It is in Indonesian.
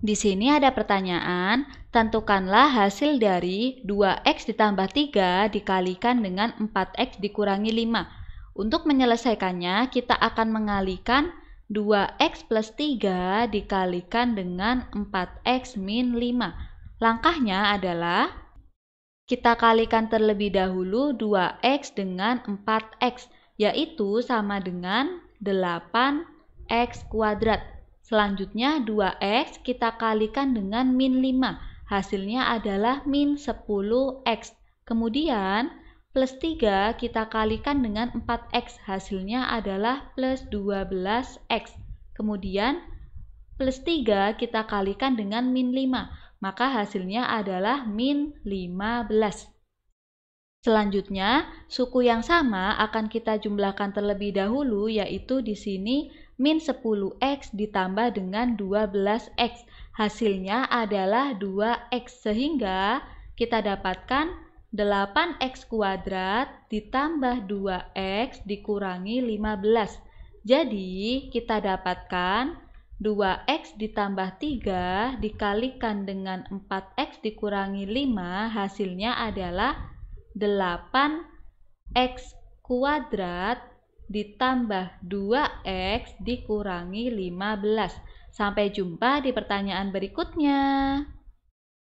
Di sini ada pertanyaan, tentukanlah hasil dari 2x ditambah 3 dikalikan dengan 4x dikurangi 5. Untuk menyelesaikannya, kita akan mengalihkan 2x plus 3 dikalikan dengan 4x min 5. Langkahnya adalah, kita kalikan terlebih dahulu 2x dengan 4x, yaitu sama dengan 8x kuadrat. Selanjutnya 2x kita kalikan dengan min 5. Hasilnya adalah min 10x. Kemudian plus 3 kita kalikan dengan 4x. Hasilnya adalah plus 12x. Kemudian plus 3 kita kalikan dengan min 5. Maka hasilnya adalah min 15. Selanjutnya, suku yang sama akan kita jumlahkan terlebih dahulu, yaitu di sini min 10x ditambah dengan 12x. Hasilnya adalah 2x sehingga kita dapatkan 8x kuadrat ditambah 2x dikurangi 15. Jadi kita dapatkan 2x ditambah 3 dikalikan dengan 4x dikurangi 5 hasilnya adalah 8x kuadrat ditambah 2x dikurangi 15. Sampai jumpa di pertanyaan berikutnya.